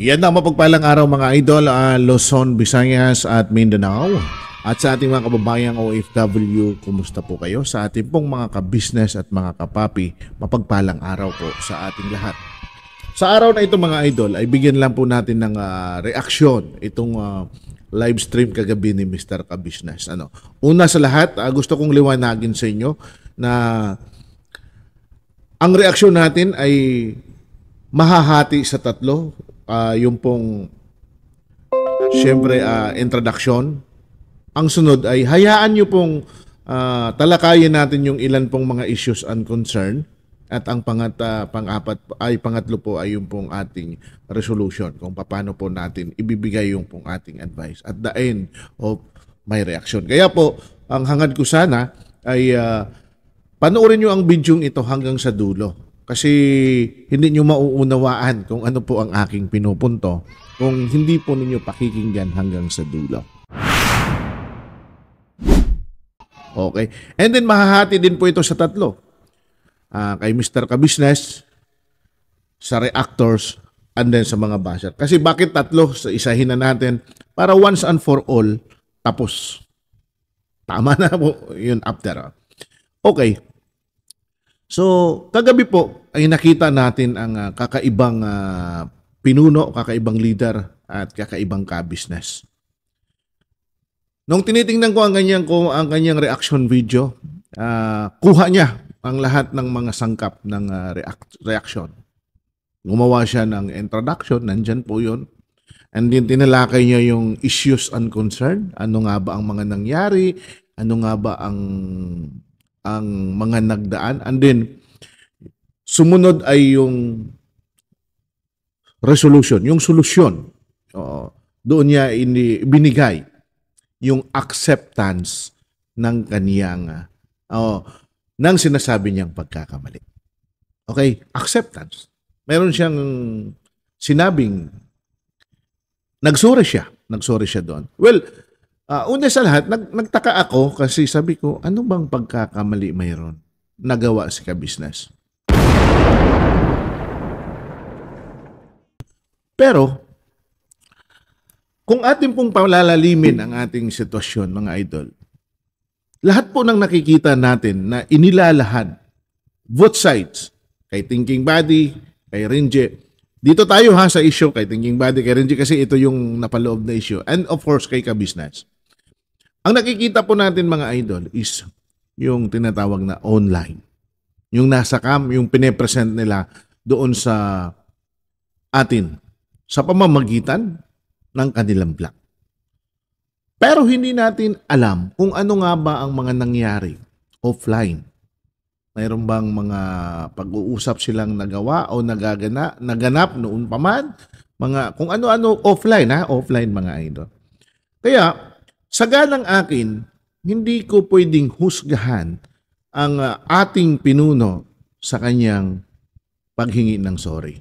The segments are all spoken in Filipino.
Yan na mapagpalang araw mga idol, uh, Luzon, Visayas at Mindanao. At sa ating mga kababayang OFW, kumusta po kayo? Sa ating pong mga kabisnes at mga kapapi, mapagpalang araw po sa ating lahat. Sa araw na ito mga idol, ay bigyan lang po natin ng uh, reaksyon itong uh, live stream kagabi ni Mr. Kabisnes. Ano? Una sa lahat, uh, gusto kong liwanagin sa inyo na ang reaksyon natin ay mahahati sa tatlo uh, yung pong syempre uh, introduction. Ang sunod ay hayaan nyo pong uh, talakayin natin yung ilan pong mga issues and concern at ang pangat, uh, pang-apat ay pangatlo po ay yung pong ating resolution kung paano po natin ibibigay yung pong ating advice at the end of my reaction. Kaya po, ang hangad ko sana ay uh, panoorin nyo ang bidyong ito hanggang sa dulo kasi hindi nyo mauunawaan kung ano po ang aking pinupunto kung hindi po ninyo pakikinggan hanggang sa dulo. Okay. And then mahahati din po ito sa tatlo. Uh, kay Mr. Kabisnes, sa reactors, and then sa mga basher. Kasi bakit tatlo? So, isahin na natin para once and for all, tapos. Tama na po yun after. Okay. So, kagabi po, ay nakita natin ang uh, kakaibang uh, pinuno, kakaibang leader at kakaibang ka-business. Nung tinitingnan ko ang kanyang ang kanyang reaction video, uh, kuha niya ang lahat ng mga sangkap ng uh, react- reaction. Gumawa siya ng introduction, nandyan po 'yon. And then tinalakay niya yung issues and concern, ano nga ba ang mga nangyari, ano nga ba ang ang mga nagdaan and then Sumunod ay yung resolution, yung solusyon. Oo. Doon niya ini, binigay yung acceptance ng kaniyang oh, ng sinasabi niyang pagkakamali. Okay, acceptance. Meron siyang sinabing nagsure siya. Nagsure siya doon. Well, uh, una sa lahat, nag, nagtaka ako kasi sabi ko, ano bang pagkakamali mayroon nagawa si ka-business? Pero, kung atin pong palalalimin ang ating sitwasyon, mga idol, lahat po ng nakikita natin na inilalahad, both sides, kay thinking body, kay Rinje, dito tayo ha sa issue kay thinking body, kay Rinje kasi ito yung napaloob na issue, and of course kay kabisnes. Ang nakikita po natin mga idol is yung tinatawag na online. Yung nasa cam, yung pinepresent nila doon sa atin sa pamamagitan ng kanilang black. Pero hindi natin alam kung ano nga ba ang mga nangyari offline. Mayroon bang mga pag-uusap silang nagawa o nagagana, naganap noon pa man? Mga, kung ano-ano offline ha, offline mga idol. Kaya, sa ganang akin, hindi ko pwedeng husgahan ang ah, ating pinuno sa kanyang paghingi ng sorry.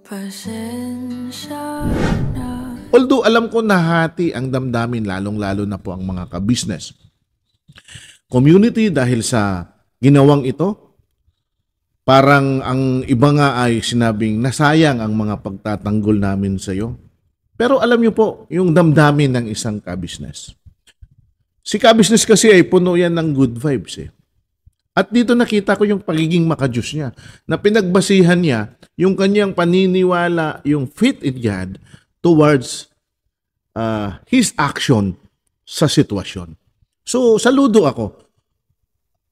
Pasensya na. Although alam ko nahati ang damdamin lalong-lalo na po ang mga ka-business community dahil sa ginawang ito. Parang ang iba nga ay sinabing nasayang ang mga pagtatanggol namin sa iyo. Pero alam niyo po, yung damdamin ng isang kabisnes. Si kabisnes kasi ay puno yan ng good vibes eh. At dito nakita ko yung pagiging makajus niya na pinagbasihan niya yung kanyang paniniwala, yung faith in God towards uh, his action sa sitwasyon. So, saludo ako.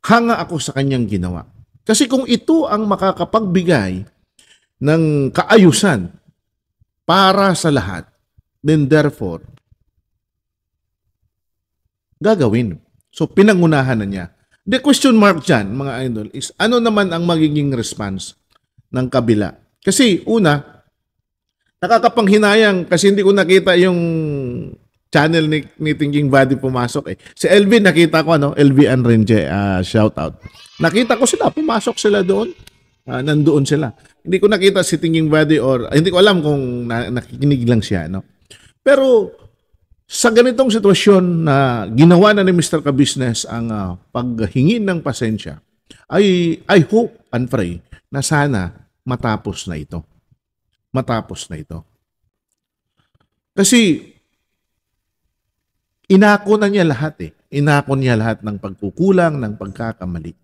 Hanga ako sa kanyang ginawa. Kasi kung ito ang makakapagbigay ng kaayusan para sa lahat, then therefore, gagawin. So, pinangunahan na niya. The question mark dyan, mga idol, is ano naman ang magiging response ng kabila? Kasi, una, nakakapanghinayang kasi hindi ko nakita yung channel ni, ni Thinking Body pumasok eh. Si LV nakita ko ano, LV and Renje, uh, shout out. Nakita ko sila, pumasok sila doon. Uh, nandoon sila. Hindi ko nakita si Thinking Body or uh, hindi ko alam kung na, nakikinig lang siya, no. Pero sa ganitong sitwasyon na ginawa na ni Mr. Kabusiness ang uh, paghingi ng pasensya, ay I hope and pray na sana matapos na ito. Matapos na ito. Kasi inako na niya lahat eh. Inako niya lahat ng pagkukulang, ng pagkakamali.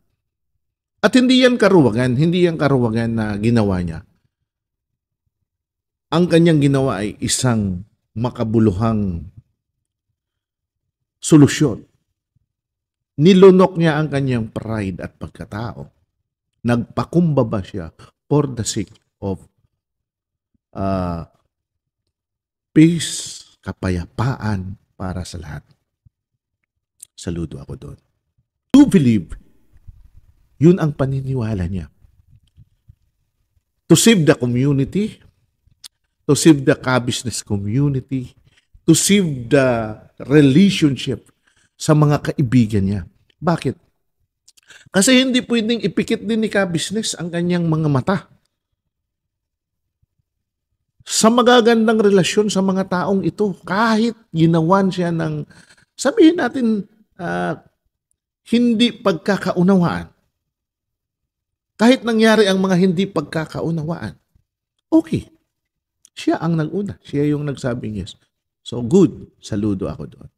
At hindi yan karuwagan, hindi yan karuwagan na ginawa niya. Ang kanyang ginawa ay isang makabuluhang solusyon. Nilunok niya ang kanyang pride at pagkatao. Nagpakumbaba siya for the sake of uh, peace, kapayapaan para sa lahat. Saludo ako doon. To believe, yun ang paniniwala niya. To save the community, to save the business community, to save the relationship sa mga kaibigan niya. Bakit? Kasi hindi pwedeng ipikit din ni ka-business ang kanyang mga mata. Sa magagandang relasyon sa mga taong ito, kahit ginawan siya ng, sabihin natin, uh, hindi pagkakaunawaan. Kahit nangyari ang mga hindi pagkakaunawaan, okay. Siya ang naguna. Siya yung nagsabing yes. So good. Saludo ako doon.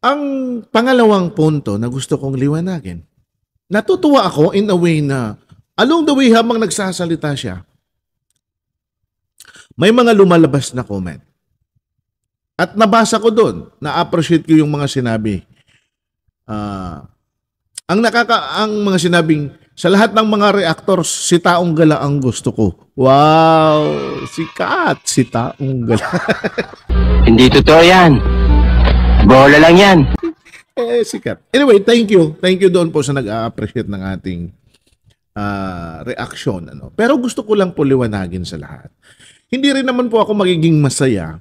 Ang pangalawang punto na gusto kong liwanagin, natutuwa ako in a way na along the way habang nagsasalita siya, may mga lumalabas na comment. At nabasa ko doon, na-appreciate ko yung mga sinabi. Uh, ang nakaka ang mga sinabing sa lahat ng mga reactor, si Taong Gala ang gusto ko. Wow! Sikat! Si Taong Gala. Hindi totoo yan. Bola lang yan. Eh, sikat. Anyway, thank you. Thank you doon po sa nag-appreciate ng ating uh, ah, reaction. Ano. Pero gusto ko lang po liwanagin sa lahat. Hindi rin naman po ako magiging masaya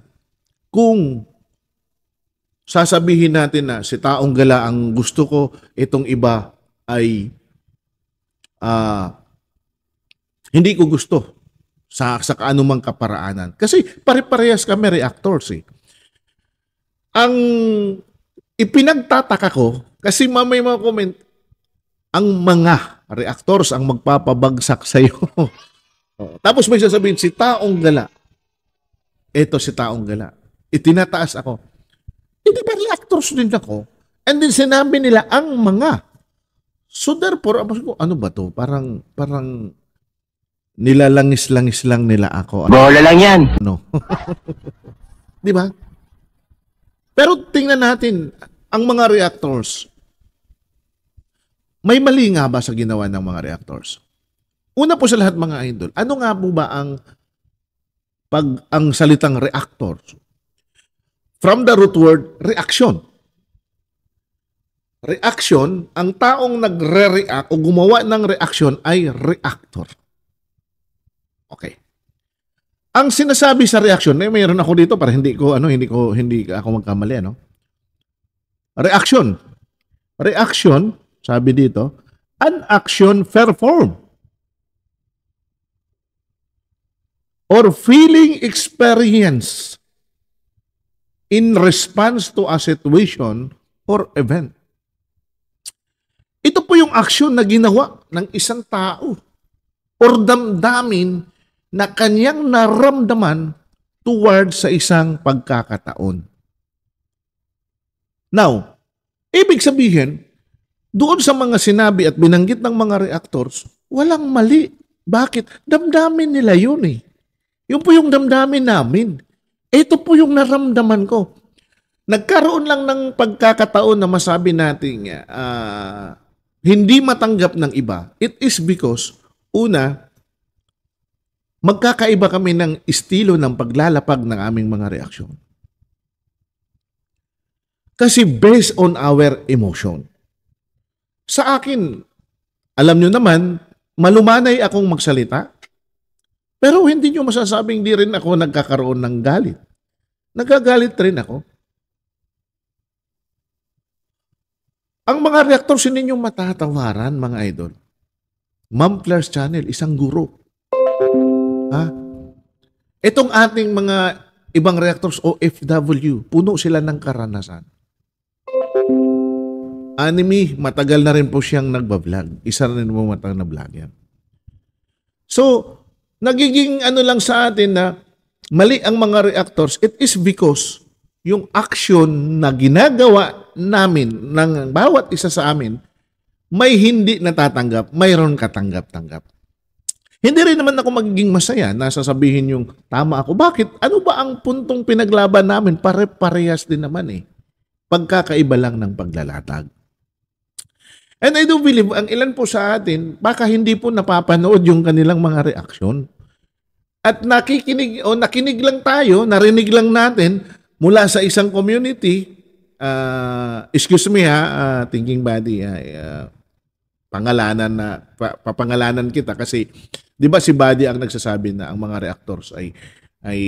kung sasabihin natin na si Taong Gala ang gusto ko, itong iba ay uh, hindi ko gusto sa, sa anumang kaparaanan. Kasi pare-parehas kami reactors eh. Ang ipinagtataka ko, kasi mamay mga comment, ang mga reactors ang magpapabagsak sa iyo. Oh, tapos may sasabihin, si taong gala. Ito si taong gala. Itinataas ako. Hindi ba reactors din ako? And then sinabi nila, ang mga So therefore, ano ba to? Parang, parang nilalangis-langis lang nila ako. Ano? Bola lang yan. No. Di ba? Pero tingnan natin, ang mga reactors, may mali nga ba sa ginawa ng mga reactors? Una po sa lahat mga idol, ano nga po ba ang pag ang salitang reactor? From the root word reaction reaction, ang taong nagre-react o gumawa ng reaction ay reactor. Okay. Ang sinasabi sa reaction, eh, mayroon ako dito para hindi ko ano, hindi ko hindi ako magkamali ano. Reaction. Reaction, sabi dito, an action performed or feeling experience in response to a situation or event. Ito po yung aksyon na ginawa ng isang tao or damdamin na kanyang naramdaman toward sa isang pagkakataon. Now, ibig sabihin, doon sa mga sinabi at binanggit ng mga reactors, walang mali. Bakit? Damdamin nila yun eh. Yun po yung damdamin namin. Ito po yung naramdaman ko. Nagkaroon lang ng pagkakataon na masabi natin uh, hindi matanggap ng iba, it is because, una, magkakaiba kami ng estilo ng paglalapag ng aming mga reaksyon. Kasi based on our emotion. Sa akin, alam nyo naman, malumanay akong magsalita. Pero hindi nyo masasabing di rin ako nagkakaroon ng galit. Nagagalit rin ako. Ang mga reactors, yun ninyong matatawaran, mga idol. Ma'am Claire's Channel, isang guro. Ha? Itong ating mga ibang reactors, OFW, puno sila ng karanasan. Anime, matagal na rin po siyang nagbablog. Isa na rin mo matagal na vlog yan. So, nagiging ano lang sa atin na mali ang mga reactors, it is because yung action na ginagawa namin, ng bawat isa sa amin, may hindi natatanggap, mayroon katanggap-tanggap. Hindi rin naman ako magiging masaya na sasabihin yung tama ako. Bakit? Ano ba ang puntong pinaglaban namin? Pare-parehas din naman eh. Pagkakaiba lang ng paglalatag. And I do believe, ang ilan po sa atin, baka hindi po napapanood yung kanilang mga reaksyon. At nakikinig o nakinig lang tayo, narinig lang natin mula sa isang community uh, excuse me ha, uh, thinking body, ha, uh, pangalanan na, pa, papangalanan kita kasi, di ba si body ang nagsasabi na ang mga reactors ay, ay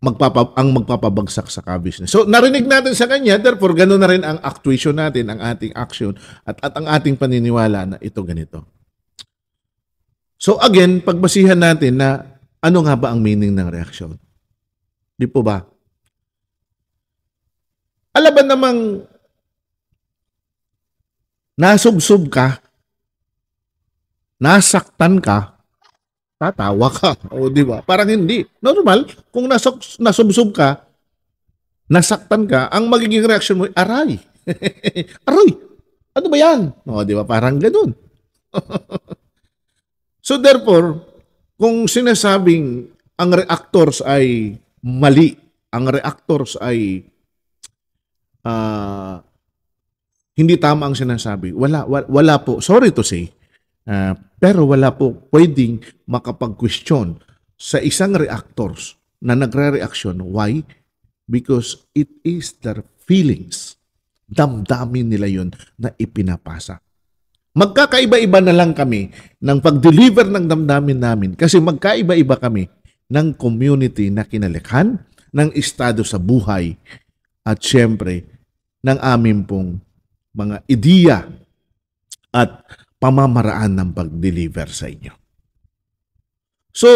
magpapa, ang magpapabagsak sa car business. So narinig natin sa kanya, therefore ganoon na rin ang actuation natin, ang ating action at, at ang ating paniniwala na ito ganito. So again, pagbasihan natin na ano nga ba ang meaning ng reaction? Di po ba? Alaban namang nasubsob ka, nasaktan ka, tatawa ka. O, di ba? Parang hindi. Normal, kung nasub nasubsob ka, nasaktan ka, ang magiging reaction mo, aray. aray! Ano ba yan? O, di ba? Parang ganun. so, therefore, kung sinasabing ang reactors ay mali, ang reactors ay uh, hindi tama ang sinasabi. Wala, wala, wala po, sorry to say, uh, pero wala po pwedeng makapag-question sa isang reactors na nagre-reaction. Why? Because it is their feelings. Damdamin nila yon na ipinapasa. Magkakaiba-iba na lang kami ng pag-deliver ng damdamin namin kasi magkaiba-iba kami ng community na kinalikhan, ng estado sa buhay, at syempre ng aming pong mga ideya at pamamaraan ng pag-deliver sa inyo. So,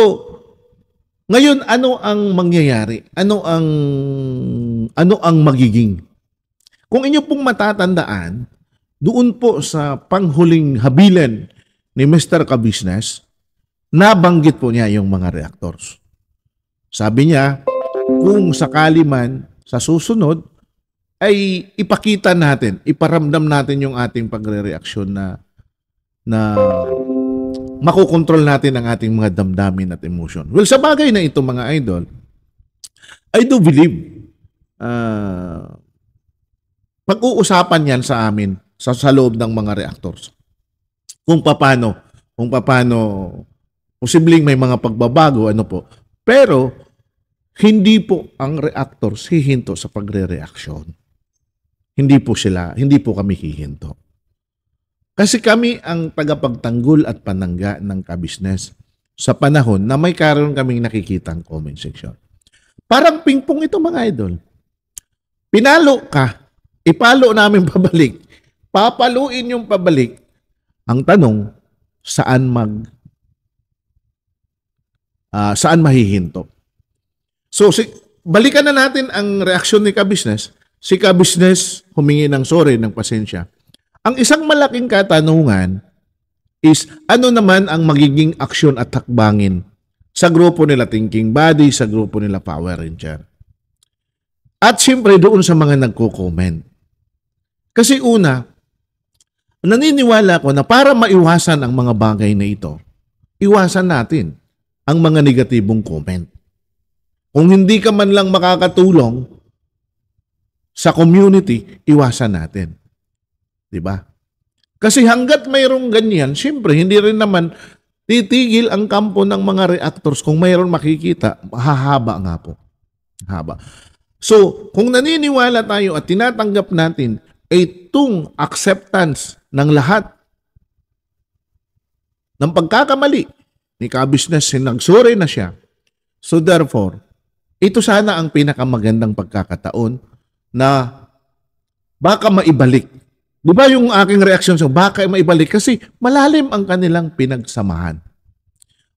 ngayon ano ang mangyayari? Ano ang ano ang magiging? Kung inyo pong matatandaan, doon po sa panghuling habilan ni Mr. Kabisnes, nabanggit po niya yung mga reactors. Sabi niya, kung sakali man sa susunod ay ipakita natin, iparamdam natin yung ating pagre-reaksyon na na makokontrol natin ang ating mga damdamin at emotion. Well, sa bagay na ito mga idol, I do believe uh, pag-uusapan yan sa amin sa, sa loob ng mga reactors. Kung paano, kung paano posibleng may mga pagbabago, ano po. Pero, hindi po ang reactors hihinto sa pagre-reaction hindi po sila, hindi po kami hihinto. Kasi kami ang tagapagtanggol at panangga ng kabisnes sa panahon na may karoon kaming nakikitang comment section. Parang pingpong ito mga idol. Pinalo ka, ipalo namin pabalik, papaluin yung pabalik. Ang tanong, saan mag uh, saan mahihinto? So si, balikan na natin ang reaksyon ni ka business si ka-business humingi ng sorry, ng pasensya. Ang isang malaking katanungan is ano naman ang magiging aksyon at hakbangin sa grupo nila Thinking Body, sa grupo nila Power Ranger. At siyempre doon sa mga nagko-comment. Kasi una, naniniwala ko na para maiwasan ang mga bagay na ito, iwasan natin ang mga negatibong comment. Kung hindi ka man lang makakatulong, sa community, iwasan natin. 'Di ba? Kasi hanggat mayroong ganyan, siyempre hindi rin naman titigil ang kampo ng mga reactors kung mayroon makikita, hahaba nga po. Haba. So, kung naniniwala tayo at tinatanggap natin itong acceptance ng lahat ng pagkakamali ni ka-business, sinagsuri na siya. So therefore, ito sana ang pinakamagandang pagkakataon na baka maibalik. Di ba yung aking reaksyon sa baka maibalik kasi malalim ang kanilang pinagsamahan.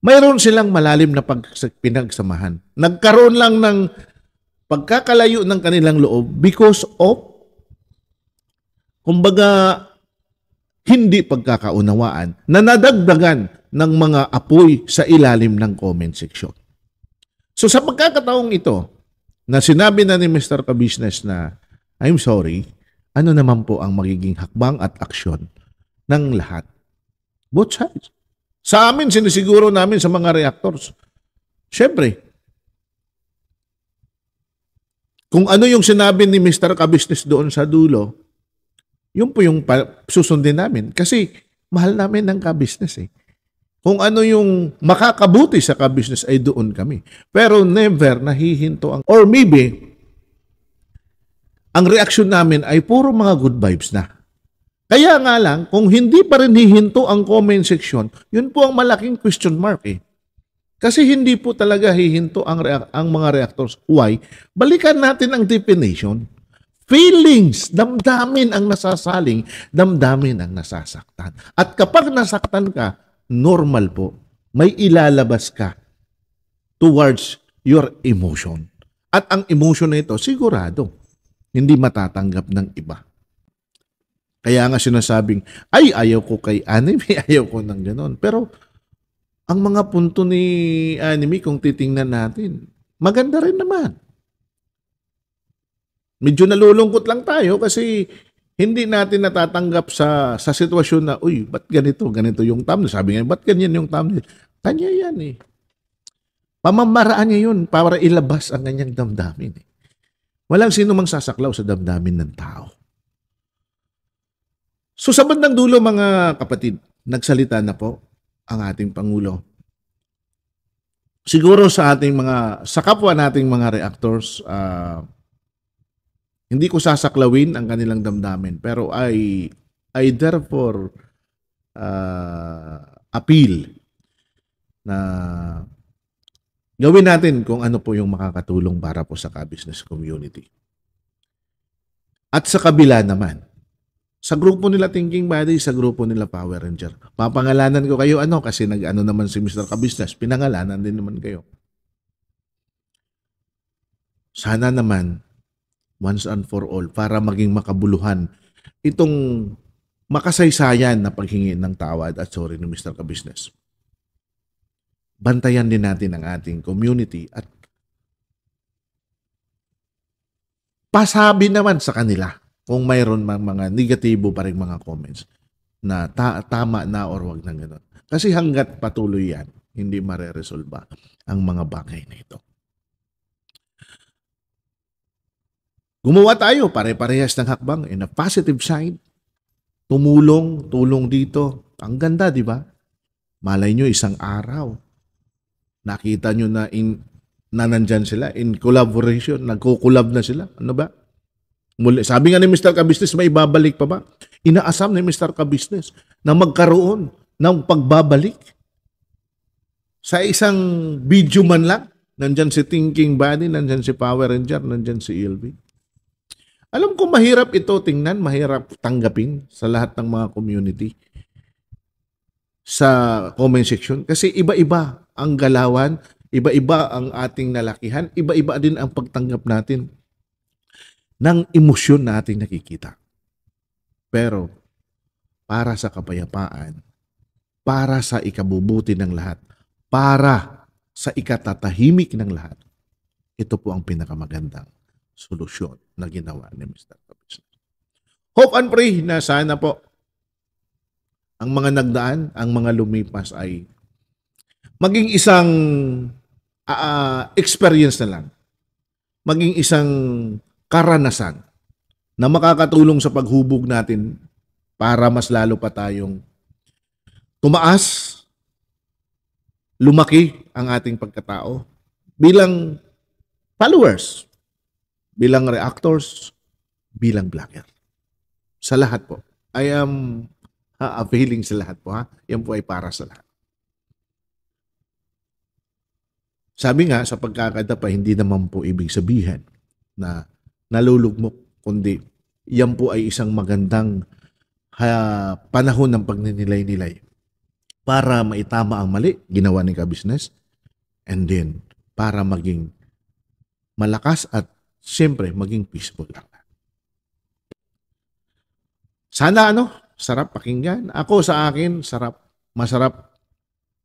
Mayroon silang malalim na pag, pinagsamahan. Nagkaroon lang ng pagkakalayo ng kanilang loob because of kumbaga hindi pagkakaunawaan na nadagdagan ng mga apoy sa ilalim ng comment section. So sa pagkakataong ito, na sinabi na ni Mr. Kabusiness na I'm sorry, ano naman po ang magiging hakbang at aksyon ng lahat? Both sides. Sa amin, sinisiguro namin sa mga reactors. Siyempre, kung ano yung sinabi ni Mr. Kabusiness doon sa dulo, yun po yung susundin namin. Kasi mahal namin ng kabusiness eh. Kung ano yung makakabuti sa ka-business ay doon kami. Pero never nahihinto ang or maybe ang reaksyon namin ay puro mga good vibes na. Kaya nga lang, kung hindi pa rin hihinto ang comment section, yun po ang malaking question mark eh. Kasi hindi po talaga hihinto ang, ang mga reactors. Why? Balikan natin ang definition. Feelings, damdamin ang nasasaling, damdamin ang nasasaktan. At kapag nasaktan ka, normal po, may ilalabas ka towards your emotion. At ang emotion na ito, sigurado, hindi matatanggap ng iba. Kaya nga sinasabing, ay, ayaw ko kay anime, ayaw ko ng ganon. Pero, ang mga punto ni anime, kung titingnan natin, maganda rin naman. Medyo nalulungkot lang tayo kasi hindi natin natatanggap sa sa sitwasyon na, uy, ba't ganito, ganito yung thumbnail? Sabi nga, ba't ganyan yung thumbnail? Kanya yan eh. Pamamaraan niya yun para ilabas ang kanyang damdamin eh. Walang sino mang sasaklaw sa damdamin ng tao. So sa bandang dulo mga kapatid, nagsalita na po ang ating Pangulo. Siguro sa ating mga, sa kapwa nating mga reactors, uh, hindi ko sasaklawin ang kanilang damdamin, pero I, I therefore uh, appeal na gawin natin kung ano po yung makakatulong para po sa ka-business community. At sa kabila naman, sa grupo nila Thinking Body, sa grupo nila Power Ranger. Papangalanan ko kayo ano kasi nag-ano naman si Mr. Kabusiness, pinangalanan din naman kayo. Sana naman once and for all para maging makabuluhan itong makasaysayan na paghingi ng tawad at sorry ni Mr. Kabusiness. Bantayan din natin ang ating community at pasabi naman sa kanila kung mayroon mang mga negatibo pa rin mga comments na ta- tama na or wag na ganun. Kasi hanggat patuloy yan, hindi mareresolba ang mga bagay na ito. Gumawa tayo pare-parehas ng hakbang in a positive side. Tumulong, tulong dito. Ang ganda, di ba? Malay nyo isang araw. Nakita nyo na in, na nandyan sila, in collaboration, nagkukulab na sila. Ano ba? Muli, sabi nga ni Mr. Kabisnes, may babalik pa ba? Inaasam ni Mr. Kabisnes na magkaroon ng pagbabalik sa isang video man lang. Nandyan si Thinking Body, nandyan si Power Ranger, nandyan si ELB. Alam ko mahirap ito tingnan, mahirap tanggapin sa lahat ng mga community sa comment section kasi iba-iba ang galawan, iba-iba ang ating nalakihan, iba-iba din ang pagtanggap natin ng emosyon na ating nakikita. Pero para sa kapayapaan, para sa ikabubuti ng lahat, para sa ikatatahimik ng lahat, ito po ang pinakamagandang solusyon na ginawa ni Mr. Kabisner. Hope and pray na sana po ang mga nagdaan, ang mga lumipas ay maging isang uh, experience na lang. Maging isang karanasan na makakatulong sa paghubog natin para mas lalo pa tayong tumaas, lumaki ang ating pagkatao bilang followers bilang reactors, bilang blocker. Sa lahat po. I am ha, availing sa lahat po ha. Yan po ay para sa lahat. Sabi nga, sa pagkakanta pa, hindi naman po ibig sabihin na nalulugmok, kundi yan po ay isang magandang ha, panahon ng pagninilay-nilay para maitama ang mali, ginawa ni ka-business, and then para maging malakas at siyempre maging peaceful lang. Sana ano, sarap pakinggan. Ako sa akin, sarap, masarap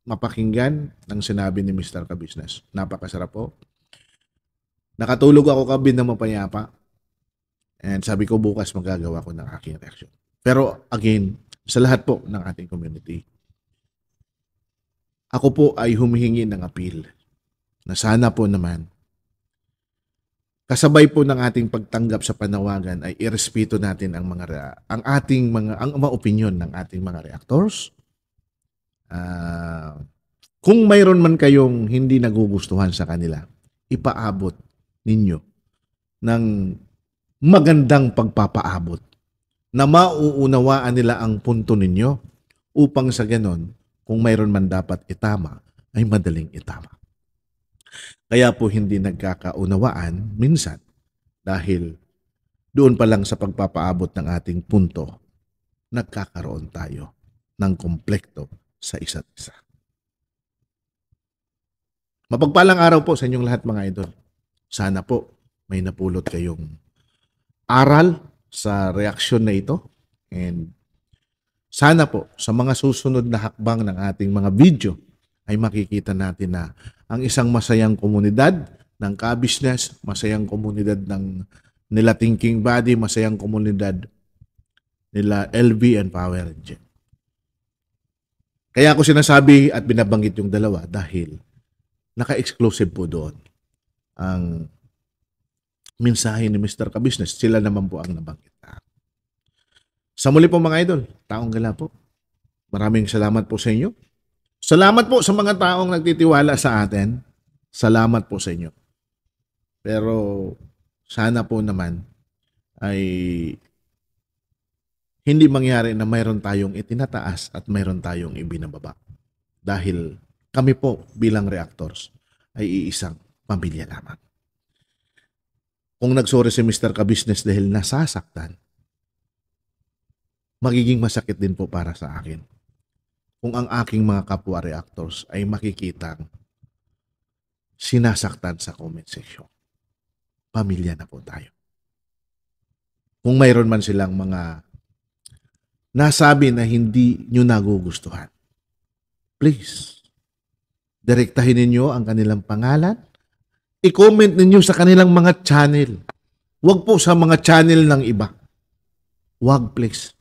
mapakinggan ng sinabi ni Mr. Kabusiness. Napakasarap po. Nakatulog ako kabin ng mapayapa. And sabi ko bukas magagawa ko ng aking reaction. Pero again, sa lahat po ng ating community, ako po ay humihingi ng appeal na sana po naman Kasabay po ng ating pagtanggap sa panawagan ay irespeto natin ang mga ang ating mga ang mga opinion ng ating mga reactors. Uh, kung mayroon man kayong hindi nagugustuhan sa kanila, ipaabot ninyo ng magandang pagpapaabot na mauunawaan nila ang punto ninyo upang sa ganon, kung mayroon man dapat itama, ay madaling itama. Kaya po hindi nagkakaunawaan minsan dahil doon pa lang sa pagpapaabot ng ating punto, nagkakaroon tayo ng komplekto sa isa't isa. Mapagpalang araw po sa inyong lahat mga idol. Sana po may napulot kayong aral sa reaksyon na ito. And sana po sa mga susunod na hakbang ng ating mga video ay makikita natin na ang isang masayang komunidad ng ka-business, masayang komunidad ng nila thinking body, masayang komunidad nila LV and Power Gen. Kaya ako sinasabi at binabanggit yung dalawa dahil naka-exclusive po doon ang mensahe ni Mr. Kabusiness. Sila naman po ang nabanggit na. Sa muli po mga idol, taong gala po. Maraming salamat po sa inyo. Salamat po sa mga taong nagtitiwala sa atin. Salamat po sa inyo. Pero sana po naman ay hindi mangyari na mayroon tayong itinataas at mayroon tayong ibinababa. Dahil kami po bilang reactors ay iisang pamilya lamang. Kung nagsore si Mr. Kabusiness dahil nasasaktan, magiging masakit din po para sa akin kung ang aking mga kapwa reactors ay makikitang sinasaktan sa comment section. Pamilya na po tayo. Kung mayroon man silang mga nasabi na hindi nyo nagugustuhan, please, direktahin ninyo ang kanilang pangalan, i-comment ninyo sa kanilang mga channel. Huwag po sa mga channel ng iba. Huwag please.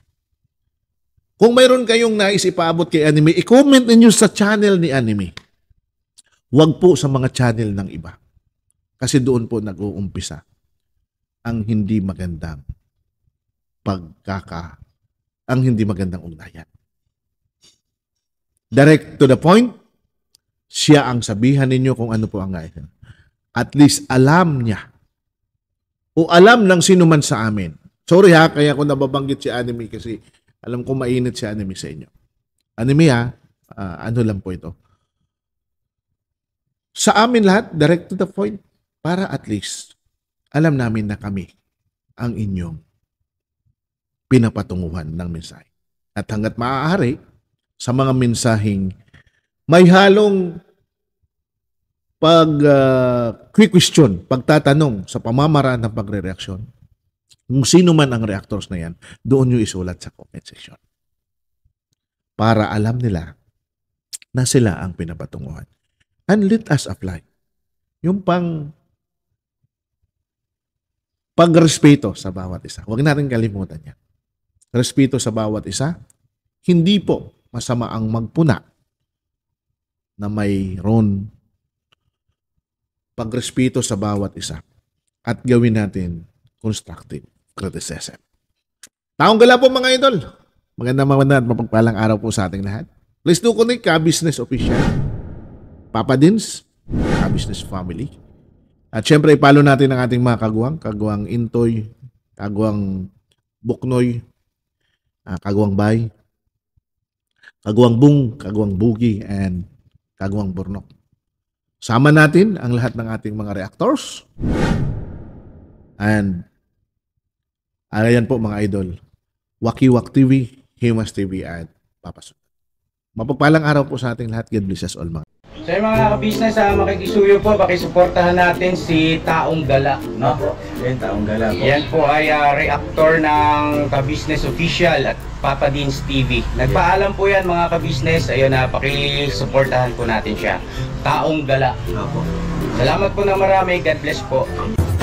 Kung mayroon kayong nais ipaabot kay Anime, i-comment ninyo sa channel ni Anime. Huwag po sa mga channel ng iba. Kasi doon po nag-uumpisa ang hindi magandang pagkaka ang hindi magandang ugnayan. Direct to the point, siya ang sabihan ninyo kung ano po ang ngayon. At least alam niya o alam ng sino man sa amin. Sorry ha, kaya ko nababanggit si Anime kasi alam ko mainit si anime sa inyo. Anime ha, uh, ah, ano lang po ito. Sa amin lahat, direct to the point, para at least alam namin na kami ang inyong pinapatunguhan ng mensahe. At hanggat maaari, sa mga mensaheng may halong pag uh, ah, quick question, pagtatanong sa pamamaraan ng pagrereaksyon, kung sino man ang reactors na yan, doon nyo isulat sa comment section. Para alam nila na sila ang pinapatunguhan. And let us apply. Yung pang pagrespeto sa bawat isa. Huwag natin kalimutan yan. Respeto sa bawat isa. Hindi po masama ang magpuna na mayroon pagrespeto sa bawat isa at gawin natin constructive criticism. Taong gala po mga idol. Maganda magandang at mapagpalang araw po sa ating lahat. Please do connect ka business official, Papa Dins, ka business family. At syempre ipalo natin ang ating mga kagwang. Kagwang Intoy, kagwang Buknoy, ah, kagwang Bay, kagwang Bung, kagwang Bugi, and kagwang Burnok. Sama natin ang lahat ng ating mga reactors and ano yan po mga idol? Wakiwak TV, Himas TV at papasok. Mapagpalang araw po sa ating lahat. God bless us all mga. So mga ka sa ah, makikisuyo po, pakisuportahan natin si Taong Gala. No? Yan, taong gala po. Yan po ay ah, reactor ng Kabisnes official at Papa Deans TV. Nagpaalam po yan mga kabisnes. business Ayun na, ah, pakisuportahan po natin siya. Taong Gala. Opo. Salamat po na marami. God bless po.